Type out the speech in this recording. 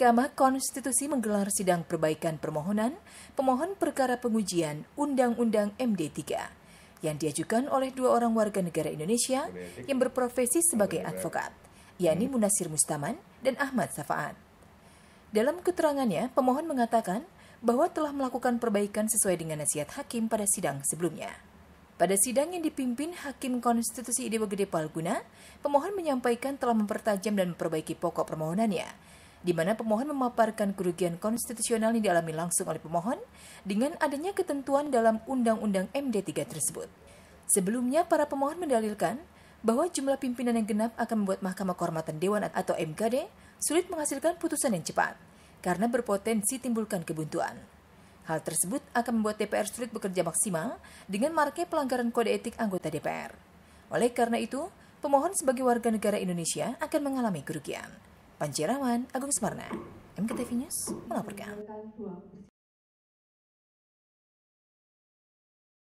Mahkamah Konstitusi menggelar sidang perbaikan permohonan pemohon perkara pengujian Undang-Undang MD3 yang diajukan oleh dua orang warga negara Indonesia yang berprofesi sebagai advokat, yakni Munasir Mustaman dan Ahmad Safaat. Dalam keterangannya, pemohon mengatakan bahwa telah melakukan perbaikan sesuai dengan nasihat hakim pada sidang sebelumnya. Pada sidang yang dipimpin Hakim Konstitusi Idewa Gede Palguna, pemohon menyampaikan telah mempertajam dan memperbaiki pokok permohonannya, di mana pemohon memaparkan kerugian konstitusional yang dialami langsung oleh pemohon dengan adanya ketentuan dalam Undang-Undang MD3 tersebut. Sebelumnya, para pemohon mendalilkan bahwa jumlah pimpinan yang genap akan membuat Mahkamah Kehormatan Dewan atau MKD sulit menghasilkan putusan yang cepat karena berpotensi timbulkan kebuntuan. Hal tersebut akan membuat DPR sulit bekerja maksimal dengan marke pelanggaran kode etik anggota DPR. Oleh karena itu, pemohon sebagai warga negara Indonesia akan mengalami kerugian. Panci Rawan, Agung Semarna, MKTV News melaporkan.